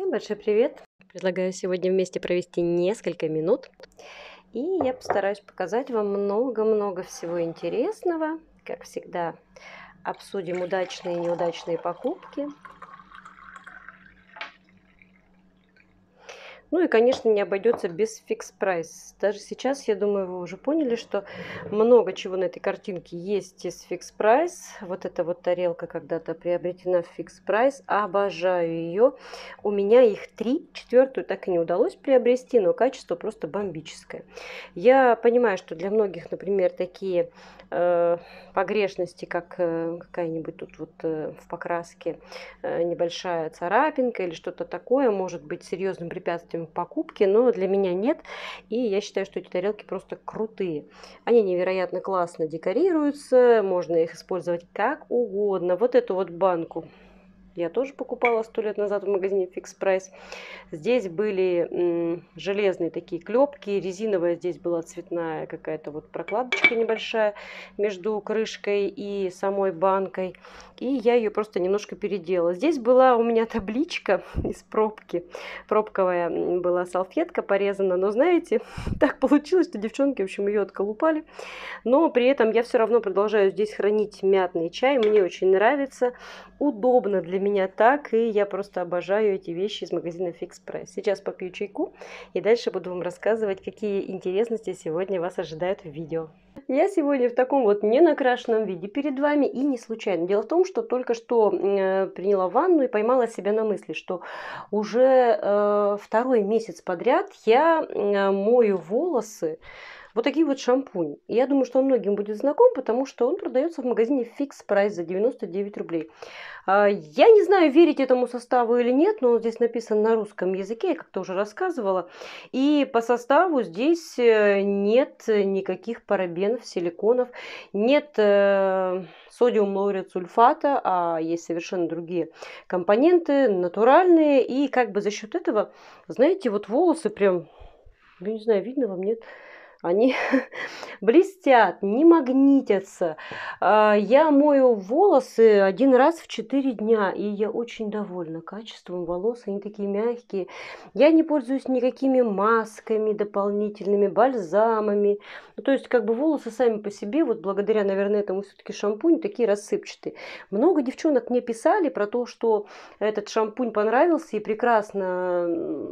Всем большой привет! Предлагаю сегодня вместе провести несколько минут. И я постараюсь показать вам много-много всего интересного. Как всегда, обсудим удачные и неудачные покупки. Ну и, конечно, не обойдется без фикс-прайс. Даже сейчас, я думаю, вы уже поняли, что много чего на этой картинке есть из фикс-прайс. Вот эта вот тарелка когда-то приобретена в фикс-прайс. Обожаю ее. У меня их три. Четвертую так и не удалось приобрести, но качество просто бомбическое. Я понимаю, что для многих, например, такие э, погрешности, как э, какая-нибудь тут вот э, в покраске э, небольшая царапинка или что-то такое, может быть серьезным препятствием удовольствием покупки, но для меня нет. И я считаю, что эти тарелки просто крутые. Они невероятно классно декорируются, можно их использовать как угодно. Вот эту вот банку я тоже покупала сто лет назад в магазине Fix Price. Здесь были железные такие клепки, резиновая здесь была цветная какая-то вот прокладочка небольшая между крышкой и самой банкой. И я ее просто немножко переделала. Здесь была у меня табличка из пробки. Пробковая была салфетка порезана. Но знаете, так получилось, что девчонки, в общем, ее отколупали. Но при этом я все равно продолжаю здесь хранить мятный чай. Мне очень нравится. Удобно для меня так, и я просто обожаю эти вещи из магазина Fix Сейчас попью чайку и дальше буду вам рассказывать, какие интересности сегодня вас ожидают в видео. Я сегодня в таком вот ненакрашенном виде перед вами и не случайно. Дело в том, что только что э, приняла ванну и поймала себя на мысли, что уже э, второй месяц подряд я э, мою волосы вот такие вот шампунь. Я думаю, что он многим будет знаком, потому что он продается в магазине Fix Price за 99 рублей. А, я не знаю, верить этому составу или нет, но он здесь написан на русском языке, я как-то уже рассказывала. И по составу здесь э, нет никаких парабенов, силиконов, нет э, содиум лаурет сульфата, а есть совершенно другие компоненты, натуральные. И как бы за счет этого, знаете, вот волосы прям, я не знаю, видно вам, нет, они блестят, не магнитятся. А, я мою волосы один раз в 4 дня, и я очень довольна качеством волос, они такие мягкие. Я не пользуюсь никакими масками дополнительными, бальзамами. Ну, то есть, как бы волосы сами по себе, вот благодаря, наверное, этому все-таки шампунь, такие рассыпчатые. Много девчонок мне писали про то, что этот шампунь понравился и прекрасно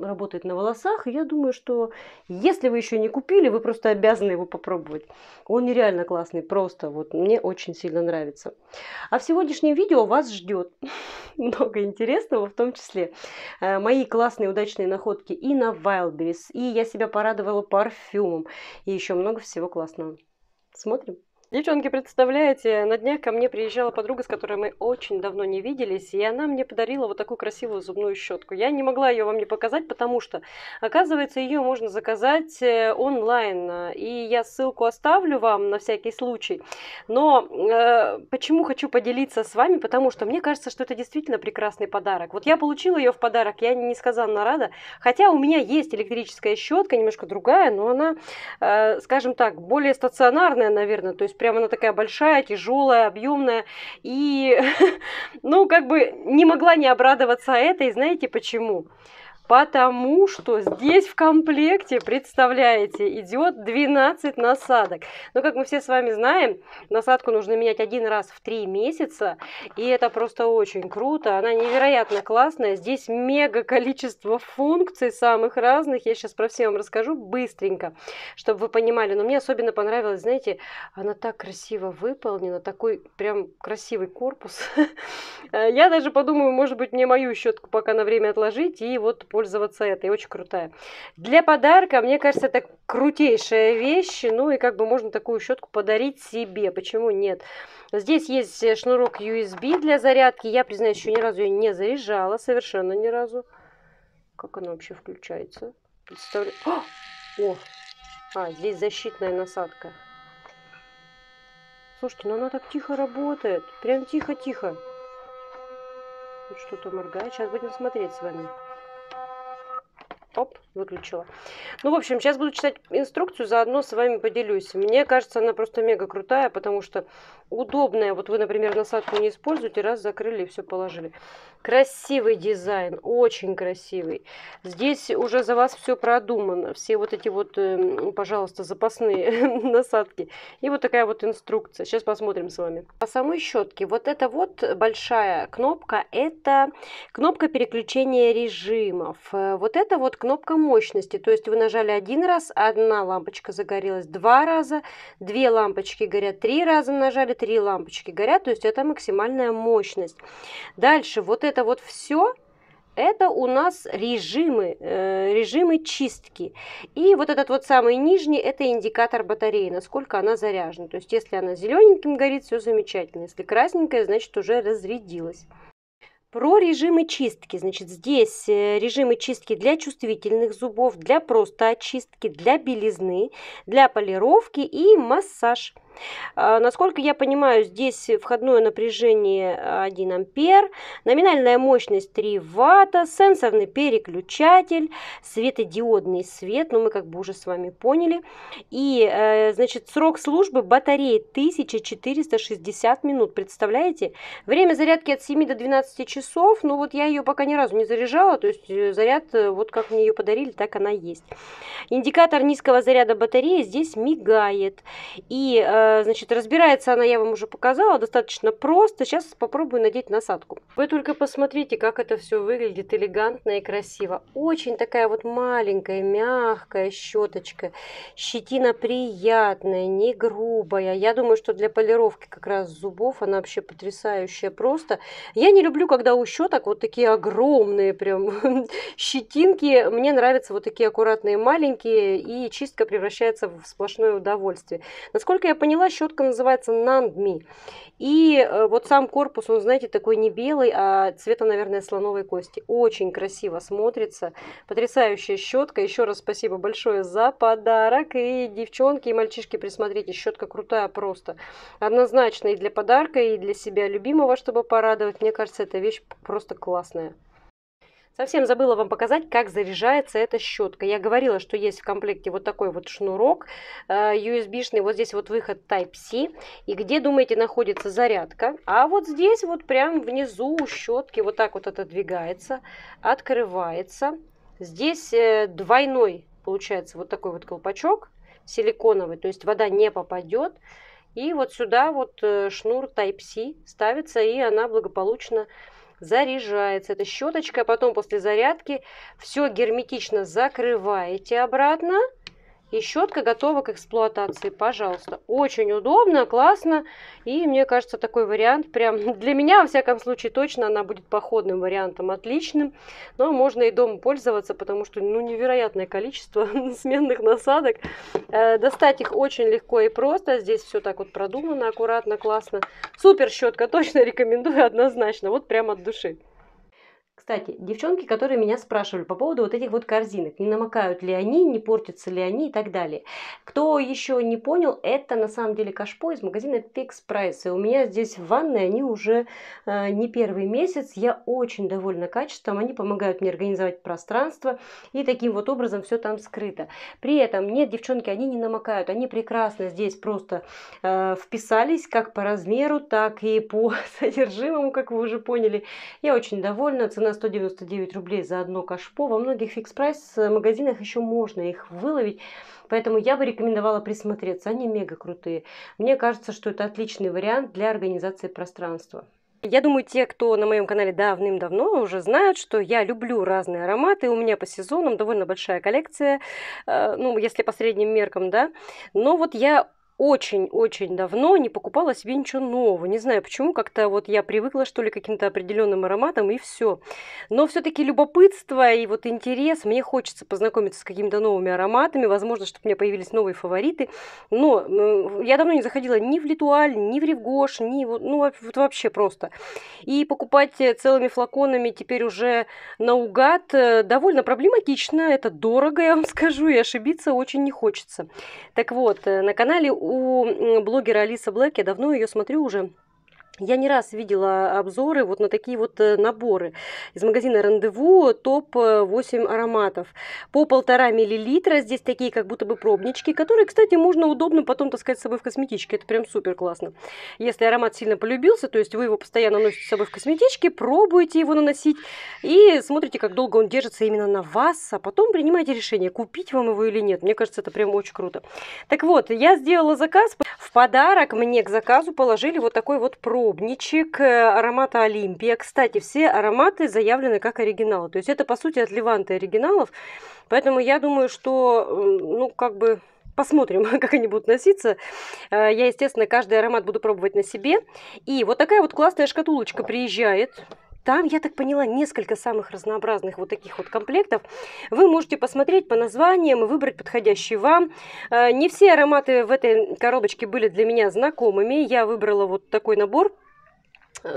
работает на волосах. И я думаю, что если вы еще не купили, вы просто просто обязаны его попробовать. Он нереально классный, просто вот мне очень сильно нравится. А в сегодняшнем видео вас ждет много интересного, в том числе э, мои классные удачные находки и на Wildberries, и я себя порадовала парфюмом, и еще много всего классного. Смотрим. Девчонки, представляете, на днях ко мне приезжала подруга, с которой мы очень давно не виделись, и она мне подарила вот такую красивую зубную щетку. Я не могла ее вам не показать, потому что, оказывается, ее можно заказать э, онлайн, э, и я ссылку оставлю вам на всякий случай. Но э, почему хочу поделиться с вами, потому что мне кажется, что это действительно прекрасный подарок. Вот я получила ее в подарок, я несказанно рада, хотя у меня есть электрическая щетка, немножко другая, но она, э, скажем так, более стационарная, наверное, то есть прям она такая большая, тяжелая, объемная. И, ну, как бы не могла не обрадоваться этой, знаете почему? Почему? потому что здесь в комплекте, представляете, идет 12 насадок. Но, как мы все с вами знаем, насадку нужно менять один раз в 3 месяца, и это просто очень круто. Она невероятно классная, здесь мега количество функций самых разных. Я сейчас про все вам расскажу быстренько, чтобы вы понимали. Но мне особенно понравилось, знаете, она так красиво выполнена, такой прям красивый корпус. Я даже подумаю, может быть, мне мою щетку пока на время отложить, и вот пользоваться этой, очень крутая. Для подарка, мне кажется, это крутейшая вещь, ну и как бы можно такую щетку подарить себе, почему нет? Здесь есть э, шнурок USB для зарядки, я, признаюсь, еще ни разу ее не заряжала, совершенно ни разу. Как она вообще включается? Представляю. О! О! А, здесь защитная насадка. Слушайте, ну она так тихо работает. Прям тихо-тихо. Тут что-то моргает. Сейчас будем смотреть с вами. op. выключила. Ну, в общем, сейчас буду читать инструкцию, заодно с вами поделюсь. Мне кажется, она просто мега крутая, потому что удобная. Вот вы, например, насадку не используете, раз закрыли и все положили. Красивый дизайн, очень красивый. Здесь уже за вас все продумано. Все вот эти вот, эм, пожалуйста, запасные насадки. И вот такая вот инструкция. Сейчас посмотрим с вами. По самой щетке, вот эта вот большая кнопка, это кнопка переключения режимов. Э, вот эта вот кнопка мощности. То есть вы нажали один раз, одна лампочка загорелась два раза, две лампочки горят три раза, нажали три лампочки горят. То есть это максимальная мощность. Дальше вот это вот все это у нас режимы, э, режимы чистки. И вот этот вот самый нижний, это индикатор батареи, насколько она заряжена. То есть если она зелененьким горит, все замечательно. Если красненькая, значит уже разрядилась. Про режимы чистки. Значит, здесь э, режимы чистки для чувствительных зубов, для просто очистки, для белизны, для полировки и массаж. А, насколько я понимаю, здесь входное напряжение 1 э, ампер, номинальная мощность 3 ватта, сенсорный переключатель, светодиодный свет, ну мы как бы уже с вами поняли. И, э, значит, срок службы батареи 1460 минут, представляете? Время зарядки от 7 до 12 часов, ну вот я ее пока ни разу не заряжала, то есть э, заряд, вот как мне ее подарили, так она есть. Индикатор низкого заряда батареи здесь мигает. И э, Э, значит, разбирается она, я вам уже показала, достаточно просто. Сейчас попробую надеть насадку. Вы только посмотрите, как это все выглядит элегантно и красиво. Очень такая вот маленькая, мягкая щеточка. Щетина приятная, не грубая. Я думаю, что для полировки как раз зубов она вообще потрясающая просто. Я не люблю, когда у щеток вот такие огромные прям щетинки. Мне нравятся вот такие аккуратные маленькие, и чистка превращается в сплошное удовольствие. Насколько я поняла, белая щетка называется Нандми. И э, вот сам корпус, он, знаете, такой не белый, а цвета, наверное, слоновой кости. Очень красиво смотрится. Потрясающая щетка. Еще раз спасибо большое за подарок. И девчонки, и мальчишки, присмотрите, щетка крутая просто. Однозначно и для подарка, и для себя любимого, чтобы порадовать. Мне кажется, эта вещь просто классная. Совсем забыла вам показать, как заряжается эта щетка. Я говорила, что есть в комплекте вот такой вот шнурок USB-шный. Э, вот здесь вот выход Type-C. И где, думаете, находится зарядка? А вот здесь вот прям внизу у щетки вот так вот отодвигается, открывается. Здесь э, двойной получается вот такой вот колпачок силиконовый. То есть вода не попадет. И вот сюда вот э, шнур Type-C ставится, и она благополучно заряжается. эта щеточка, а потом после зарядки все герметично закрываете обратно и щетка готова к эксплуатации, пожалуйста. Очень удобно, классно. И мне кажется, такой вариант прям для меня, во всяком случае, точно она будет походным вариантом, отличным. Но можно и дома пользоваться, потому что ну, невероятное количество сменных насадок. Э, достать их очень легко и просто. Здесь все так вот продумано, аккуратно, классно. Супер щетка, точно рекомендую однозначно. Вот прям от души. Кстати, девчонки, которые меня спрашивали по поводу вот этих вот корзинок, не намокают ли они, не портятся ли они и так далее. Кто еще не понял, это на самом деле кашпо из магазина Fix Price. И у меня здесь в ванной они уже э, не первый месяц. Я очень довольна качеством. Они помогают мне организовать пространство. И таким вот образом все там скрыто. При этом, нет, девчонки, они не намокают. Они прекрасно здесь просто э, вписались как по размеру, так и по содержимому, как вы уже поняли. Я очень довольна. Цена на 199 рублей за одно кашпо. Во многих фикс-прайс магазинах еще можно их выловить. Поэтому я бы рекомендовала присмотреться. Они мега крутые. Мне кажется, что это отличный вариант для организации пространства. Я думаю, те, кто на моем канале давным-давно, уже знают, что я люблю разные ароматы. У меня по сезонам довольно большая коллекция, э, ну, если по средним меркам, да. Но вот я очень-очень давно не покупала себе ничего нового. Не знаю почему, как-то вот я привыкла, что ли, к каким-то определенным ароматам и все. Но все-таки любопытство и вот интерес, мне хочется познакомиться с какими-то новыми ароматами, возможно, чтобы у меня появились новые фавориты. Но я давно не заходила ни в Литуаль, ни в Ревгош, ни вот, ну, вот вообще просто. И покупать целыми флаконами теперь уже наугад э, довольно проблематично, это дорого, я вам скажу, и ошибиться очень не хочется. Так вот, э, на канале у блогера Алиса Блэк, я давно ее смотрю уже, я не раз видела обзоры вот на такие вот э, наборы из магазина Рандеву топ-8 э, ароматов. По полтора миллилитра здесь такие как будто бы пробнички, которые, кстати, можно удобно потом таскать с собой в косметичке. Это прям супер классно. Если аромат сильно полюбился, то есть вы его постоянно носите с собой в косметичке, пробуете его наносить и смотрите, как долго он держится именно на вас, а потом принимаете решение, купить вам его или нет. Мне кажется, это прям очень круто. Так вот, я сделала заказ. В подарок мне к заказу положили вот такой вот про пробничек э, аромата Олимпия. Кстати, все ароматы заявлены как оригиналы. То есть это, по сути, от Леванта оригиналов. Поэтому я думаю, что, ну, как бы, посмотрим, как они будут носиться. Э, я, естественно, каждый аромат буду пробовать на себе. И вот такая вот классная шкатулочка приезжает. Там, я так поняла, несколько самых разнообразных вот таких вот комплектов. Вы можете посмотреть по названиям и выбрать подходящий вам. Э, не все ароматы в этой коробочке были для меня знакомыми. Я выбрала вот такой набор.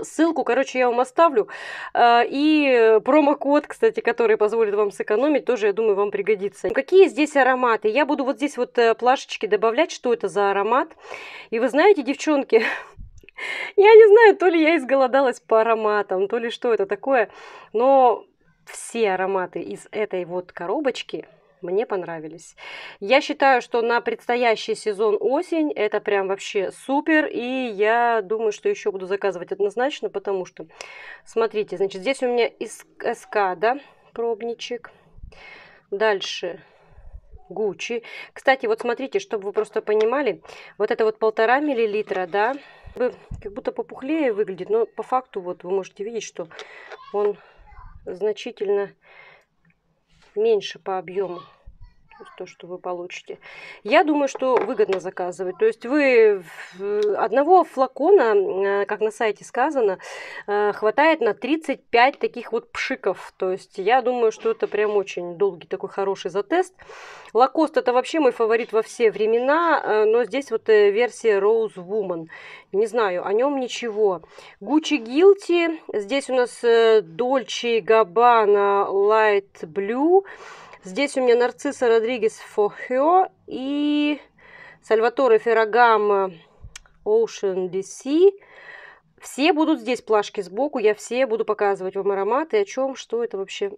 Ссылку, короче, я вам оставлю. Э, и промокод, кстати, который позволит вам сэкономить, тоже, я думаю, вам пригодится. Какие здесь ароматы? Я буду вот здесь вот э, плашечки добавлять, что это за аромат. И вы знаете, девчонки, Я не знаю, то ли я изголодалась по ароматам, то ли что это такое, но все ароматы из этой вот коробочки мне понравились. Я считаю, что на предстоящий сезон осень это прям вообще супер. И я думаю, что еще буду заказывать однозначно, потому что, смотрите, значит, здесь у меня из СК, да, пробничек. Дальше Гуччи. Кстати, вот смотрите, чтобы вы просто понимали, вот это вот полтора миллилитра, да, как будто попухлее выглядит, но по факту вот вы можете видеть, что он значительно меньше по объему то, что вы получите. Я думаю, что выгодно заказывать. То есть вы э, одного флакона, э, как на сайте сказано, э, хватает на 35 таких вот пшиков. То есть я думаю, что это прям очень долгий такой хороший затест. Лакост это вообще мой фаворит во все времена, но здесь вот версия Rose Woman. Не знаю, о нем ничего. Gucci Guilty. Здесь у нас Dolce Gabbana Light Blue. Здесь у меня нарцисса Родригес Фохио и Сальваторе Феррагам Ocean DC. Все будут здесь плашки сбоку, я все буду показывать вам ароматы, о чем, что это вообще,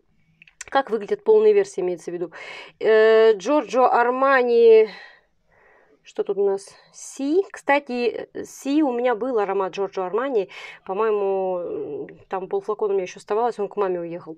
как выглядят полные версии, имеется в виду. Э, Джорджо Армани, что тут у нас, Си. Кстати, Си у меня был аромат Джорджо Армани, по-моему, там полфлакона у меня еще оставалось, он к маме уехал.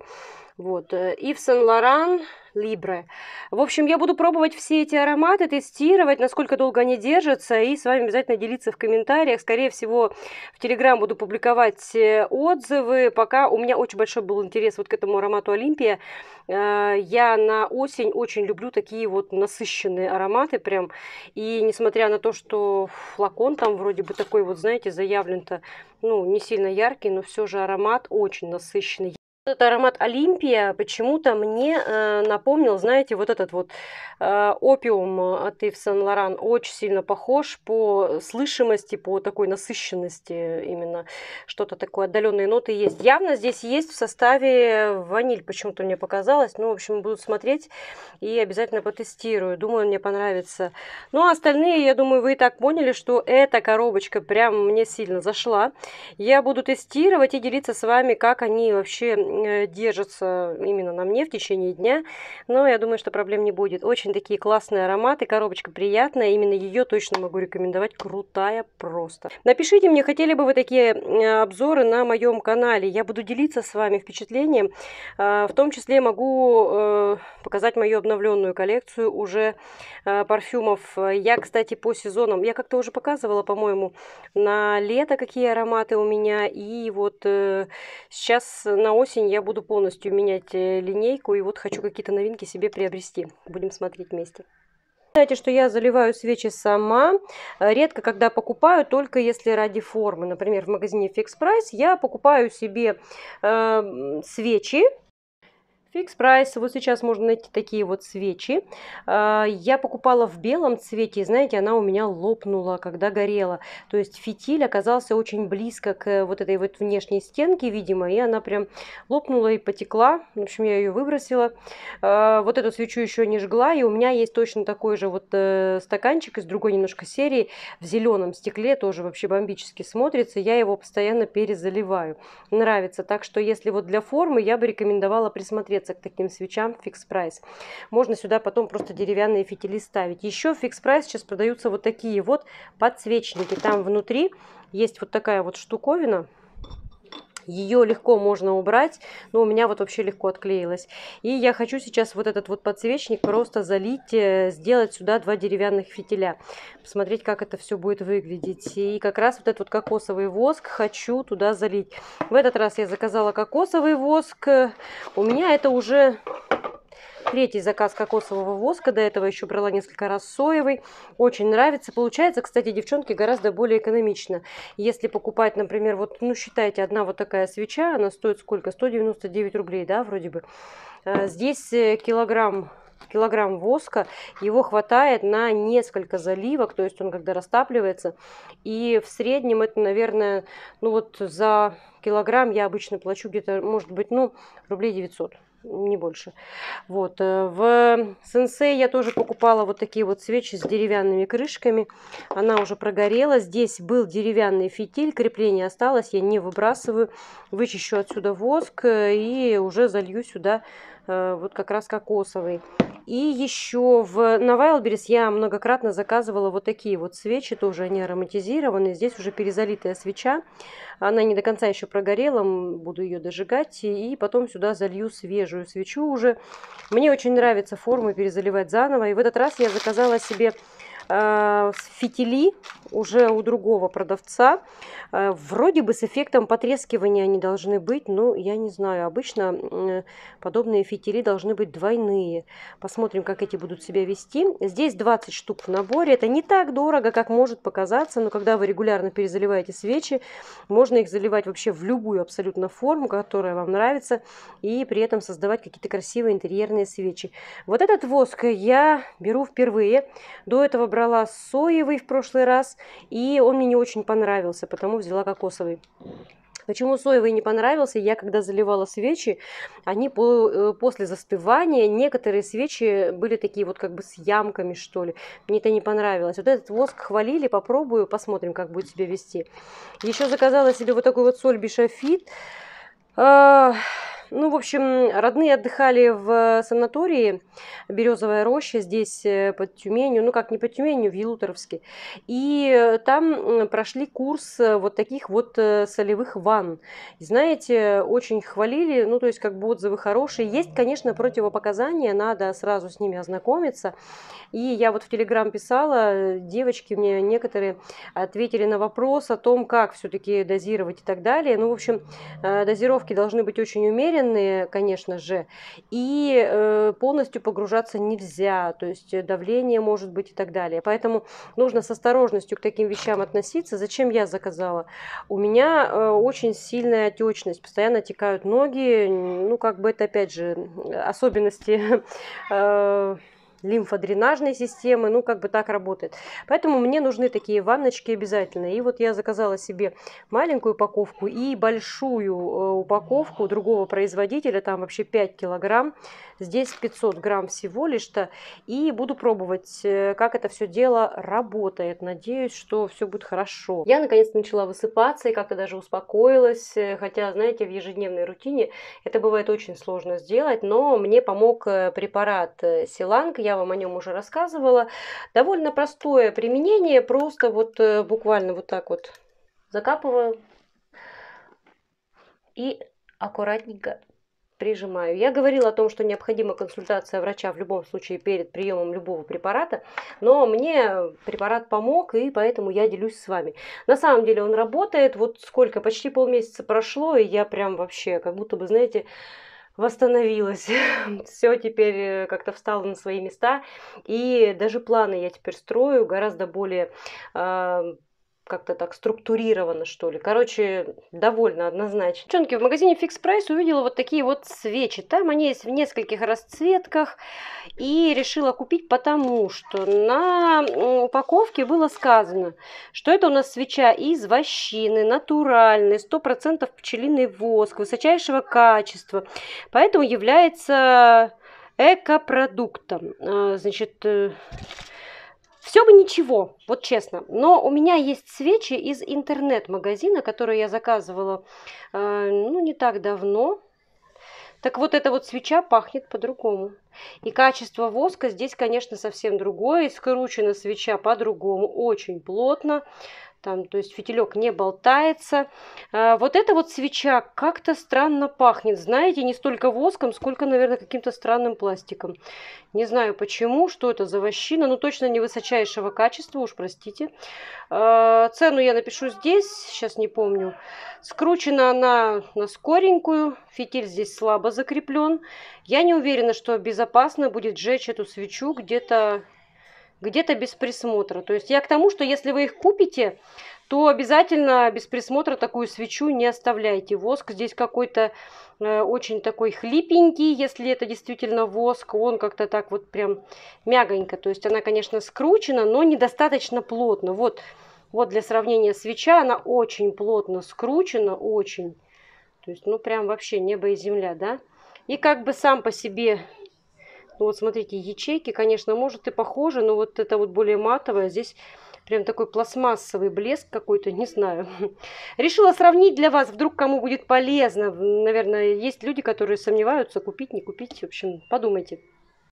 Вот. Ив лоран Либре. В общем, я буду пробовать все эти ароматы, тестировать, насколько долго они держатся, и с вами обязательно делиться в комментариях. Скорее всего, в Телеграм буду публиковать э, отзывы. Пока у меня очень большой был интерес вот к этому аромату Олимпия. Э, я на осень очень люблю такие вот насыщенные ароматы прям. И несмотря на то, что флакон там вроде бы такой вот, знаете, заявлен-то, ну, не сильно яркий, но все же аромат очень насыщенный. Этот аромат Олимпия почему-то мне э, напомнил, знаете, вот этот вот э, опиум э, от Ив Сен-Лоран. Очень сильно похож по слышимости, по такой насыщенности именно. Что-то такое, отдаленные ноты есть. Явно здесь есть в составе ваниль, почему-то мне показалось. Ну, в общем, буду смотреть и обязательно потестирую. Думаю, мне понравится. Ну, а остальные, я думаю, вы и так поняли, что эта коробочка прям мне сильно зашла. Я буду тестировать и делиться с вами, как они вообще Э, держится именно на мне в течение дня, но я думаю, что проблем не будет. Очень такие классные ароматы, коробочка приятная, именно ее точно могу рекомендовать, крутая просто. Напишите мне, хотели бы вы такие э, обзоры на моем канале, я буду делиться с вами впечатлением, э, в том числе могу показать мою обновленную коллекцию уже парфюмов. Я, кстати, по сезонам, я как-то уже показывала, по-моему, на лето какие ароматы у меня, и вот сейчас на осень день я буду полностью менять э, линейку, и вот хочу какие-то новинки себе приобрести. Будем смотреть вместе. Знаете, что я заливаю свечи сама, э, редко когда покупаю, только если ради формы. Например, в магазине Fix Price я покупаю себе э, свечи, Фикс прайс. Вот сейчас можно найти такие вот свечи. А, я покупала в белом цвете, знаете, она у меня лопнула, когда горела. То есть фитиль оказался очень близко к э, вот этой вот внешней стенке, видимо, и она прям лопнула и потекла. В общем, я ее выбросила. А, вот эту свечу еще не жгла, и у меня есть точно такой же вот э, стаканчик из другой немножко серии в зеленом стекле, тоже вообще бомбически смотрится. Я его постоянно перезаливаю. Нравится. Так что если вот для формы, я бы рекомендовала присмотреться относятся к таким свечам фикс прайс. Можно сюда потом просто деревянные фитили ставить. Еще фикс прайс сейчас продаются вот такие вот подсвечники. Там внутри есть вот такая вот штуковина. Ее легко можно убрать, но у меня вот вообще легко отклеилась. И я хочу сейчас вот этот вот подсвечник просто залить, э, сделать сюда два деревянных фитиля. Посмотреть, как это все будет выглядеть. И как раз вот этот вот кокосовый воск хочу туда залить. В этот раз я заказала кокосовый воск. У меня это уже Третий заказ кокосового воска. До этого еще брала несколько раз соевый. Очень нравится. Получается, кстати, девчонки гораздо более экономично. Если покупать, например, вот, ну, считайте, одна вот такая свеча, она стоит сколько? 199 рублей, да, вроде бы. А, здесь э, килограмм килограмм воска, его хватает на несколько заливок, то есть он когда растапливается, и в среднем это, наверное, ну вот за килограмм я обычно плачу где-то, может быть, ну, рублей 900 не больше. Вот. Э, в Сенсей я тоже покупала вот такие вот свечи с деревянными крышками. Она уже прогорела. Здесь был деревянный фитиль, крепление осталось, я не выбрасываю. Вычищу отсюда воск э, и уже залью сюда э, вот как раз кокосовый. И еще в, на Wildberries я многократно заказывала вот такие вот свечи, тоже они ароматизированы. Здесь уже перезалитая свеча, она не до конца еще прогорела, буду ее дожигать. И потом сюда залью свежую свечу уже. Мне очень нравится форму перезаливать заново. И в этот раз я заказала себе Э, фитили уже у другого продавца. Э, вроде бы с эффектом потрескивания они должны быть, но я не знаю. Обычно подобные фитили должны быть двойные. Посмотрим, как эти будут себя вести. Здесь 20 штук в наборе. Это не так дорого, как может показаться, но когда вы регулярно перезаливаете свечи, можно их заливать вообще в любую абсолютно форму, которая вам нравится, и при этом создавать какие-то красивые интерьерные свечи. Вот этот воск я беру впервые. До этого брала соевый в прошлый раз, и он мне не очень понравился, потому взяла кокосовый. Почему соевый не понравился? Я когда заливала свечи, они по, э, после застывания, некоторые свечи были такие вот как бы с ямками, что ли. Мне это не понравилось. Вот этот воск хвалили, попробую, посмотрим, как будет себя вести. Еще заказала себе вот такой вот соль бишофит. А, ну, в общем, родные отдыхали в э, санатории «Березовая роща» здесь э, под Тюменью, ну, как не под Тюменью, в Елуторовске. И э, там прошли курс вот таких вот солевых ванн. И, знаете, очень хвалили, ну, то есть, как бы отзывы хорошие. Есть, конечно, противопоказания, надо сразу с ними ознакомиться. И я вот в Телеграм писала, девочки мне некоторые ответили на вопрос о том, как все-таки дозировать и так далее. Ну, в общем, дозировки должны быть очень умеренные, умеренные, конечно же, и э, полностью погружаться нельзя, то есть э, давление может быть и так далее. Поэтому нужно с осторожностью к таким вещам относиться. Зачем я заказала? У меня э, очень сильная отечность, постоянно текают ноги, ну как бы это опять же особенности лимфодренажной системы, ну как бы так работает. Поэтому мне нужны такие ванночки обязательно. И вот я заказала себе маленькую упаковку и большую э, упаковку другого производителя, там вообще 5 килограмм, здесь 500 грамм всего лишь-то. И буду пробовать, э, как это все дело работает. Надеюсь, что все будет хорошо. Я наконец-то начала высыпаться и как-то даже успокоилась, э, хотя, знаете, в ежедневной рутине это бывает очень сложно сделать, но мне помог препарат Силанг, я вам о нем уже рассказывала. Довольно простое применение, просто вот э, буквально вот так вот закапываю и аккуратненько прижимаю. Я говорила о том, что необходима консультация врача в любом случае перед приемом любого препарата, но мне препарат помог, и поэтому я делюсь с вами. На самом деле он работает, вот сколько, почти полмесяца прошло, и я прям вообще, как будто бы, знаете, восстановилась. Все теперь э, как-то встало на свои места. И даже планы я теперь строю гораздо более а, как-то так структурировано, что ли. Короче, довольно однозначно. Девчонки, в магазине Fix Price увидела вот такие вот свечи. Там они есть в нескольких расцветках. И решила купить, потому что на упаковке было сказано, что это у нас свеча из вощины, натуральный, 100% пчелиный воск, высочайшего качества. Поэтому является экопродуктом. А, значит, э, все бы ничего, вот честно. Но у меня есть свечи из интернет-магазина, которые я заказывала э, ну, не так давно. Так вот, эта вот свеча пахнет по-другому. И качество воска здесь, конечно, совсем другое. И скручена свеча по-другому, очень плотно там, то есть фитилек не болтается. А, вот эта вот свеча как-то странно пахнет, знаете, не столько воском, сколько, наверное, каким-то странным пластиком. Не знаю почему, что это за вощина, но точно не высочайшего качества, уж простите. А, цену я напишу здесь, сейчас не помню. Скручена она на скоренькую, фитиль здесь слабо закреплен. Я не уверена, что безопасно будет жечь эту свечу где-то где-то без присмотра. То есть я к тому, что если вы их купите, то обязательно без присмотра такую свечу не оставляйте. Воск здесь какой-то э, очень такой хлипенький, если это действительно воск. Он как-то так вот прям мягонько. То есть она, конечно, скручена, но недостаточно плотно. Вот, вот для сравнения свеча она очень плотно скручена, очень. То есть, ну прям вообще небо и земля, да? И как бы сам по себе ну вот смотрите, ячейки, конечно, может и похожи, но вот это вот более матовое, Здесь прям такой пластмассовый блеск какой-то, не знаю. Решила сравнить для вас, вдруг кому будет полезно. Наверное, есть люди, которые сомневаются, купить, не купить. В общем, подумайте.